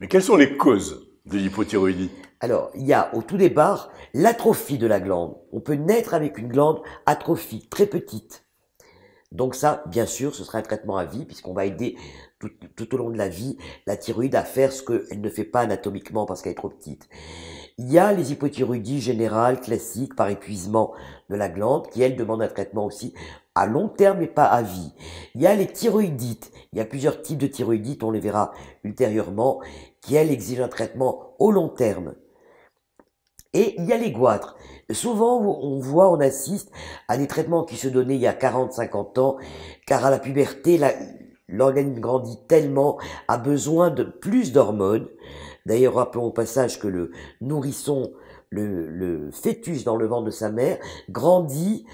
Mais quelles sont les causes de l'hypothyroïdie Alors, il y a au tout départ l'atrophie de la glande. On peut naître avec une glande atrophie très petite. Donc ça, bien sûr, ce sera un traitement à vie puisqu'on va aider tout, tout, au long de la vie la thyroïde à faire ce qu'elle ne fait pas anatomiquement parce qu'elle est trop petite. Il y a les hypothyroïdies générales, classiques, par épuisement de la glande, qui, elles, demandent un traitement aussi à long terme et pas à vie. Il y a les thyroïdites. Il y a plusieurs types de thyroïdites, on les verra ultérieurement, qui, elles, exigent un traitement au long terme. Et il y a les goîtres. Souvent, on voit, on assiste à des traitements qui se donnaient il y a 40, 50 ans, car à la puberté, la, l'organisme grandit tellement, a besoin de plus d'hormones. D'ailleurs, rappelons au passage que le nourrisson, le, fœtus dans le ventre de sa mère, grandit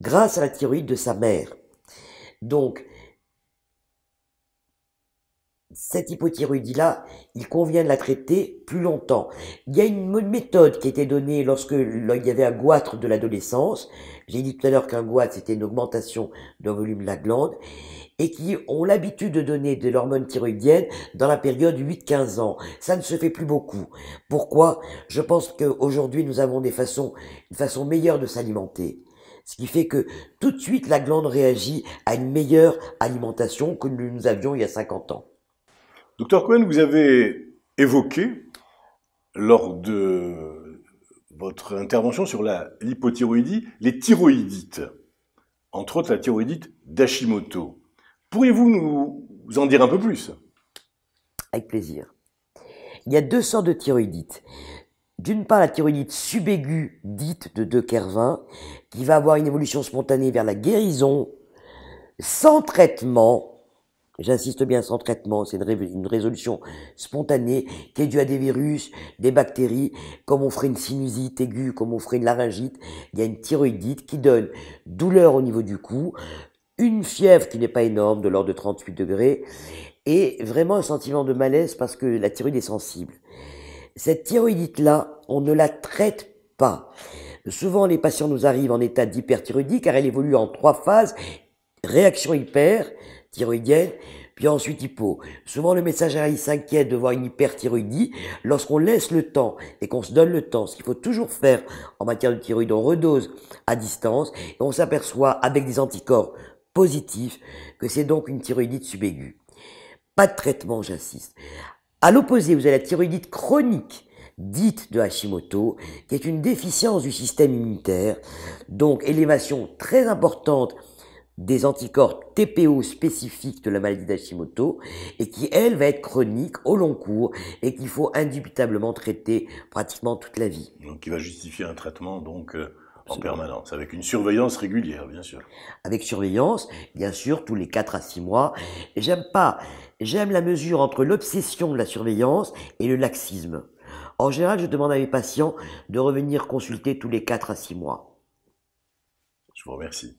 grâce à la thyroïde de sa mère. Donc, cette hypothyroïdie-là, il convient de la traiter plus longtemps. Il y a une méthode qui était donnée lorsque il y avait un goitre de l'adolescence. J'ai dit tout à l'heure qu'un goitre, c'était une augmentation d'un volume de la glande et qui ont l'habitude de donner de l'hormone thyroïdienne dans la période 8-15 ans. Ça ne se fait plus beaucoup. Pourquoi Je pense qu'aujourd'hui, nous avons des façons, une façon meilleure de s'alimenter. Ce qui fait que tout de suite, la glande réagit à une meilleure alimentation que nous avions il y a 50 ans. Docteur Cohen, vous avez évoqué lors de votre intervention sur la l'hypothyroïdie, les thyroïdites, entre autres la thyroïdite d'Hashimoto. Pourriez-vous nous en dire un peu plus Avec plaisir. Il y a deux sortes de thyroïdites. D'une part, la thyroïdite subaiguë dite de De Kervin, qui va avoir une évolution spontanée vers la guérison sans traitement J'insiste bien sans traitement, c'est une, résolution spontanée qui est due à des virus, des bactéries, comme on ferait une sinusite aiguë, comme on ferait une laryngite, il y a une thyroïdite qui donne douleur au niveau du cou, une fièvre qui n'est pas énorme, de l'ordre de 38 degrés, et vraiment un sentiment de malaise parce que la thyroïde est sensible. Cette thyroïdite-là, on ne la traite pas. Souvent, les patients nous arrivent en état d'hyperthyroïdie car elle évolue en trois phases. Réaction hyper, thyroïdienne, puis ensuite hypo. Souvent, le médecin s'inquiète de voir une hyperthyroïdie. Lorsqu'on laisse le temps et qu'on se donne le temps, ce qu'il faut toujours faire en matière de thyroïde, on redose à distance et on s'aperçoit avec des anticorps positifs que c'est donc une thyroïdite subaiguë. Pas de traitement, j'insiste. À l'opposé, vous avez la thyroïdite chronique dite de Hashimoto, qui est une déficience du système immunitaire, donc élévation très importante des anticorps TPO spécifiques de la maladie d'Hashimoto et qui, elle, va être chronique au long cours et qu'il faut indubitablement traiter pratiquement toute la vie. Donc qui va justifier un traitement donc euh, en permanence, avec une surveillance régulière, bien sûr. Avec surveillance, bien sûr, tous les 4 à 6 mois. J'aime pas, j'aime la mesure entre l'obsession de la surveillance et le laxisme. En général, je demande à mes patients de revenir consulter tous les 4 à 6 mois. Je vous remercie.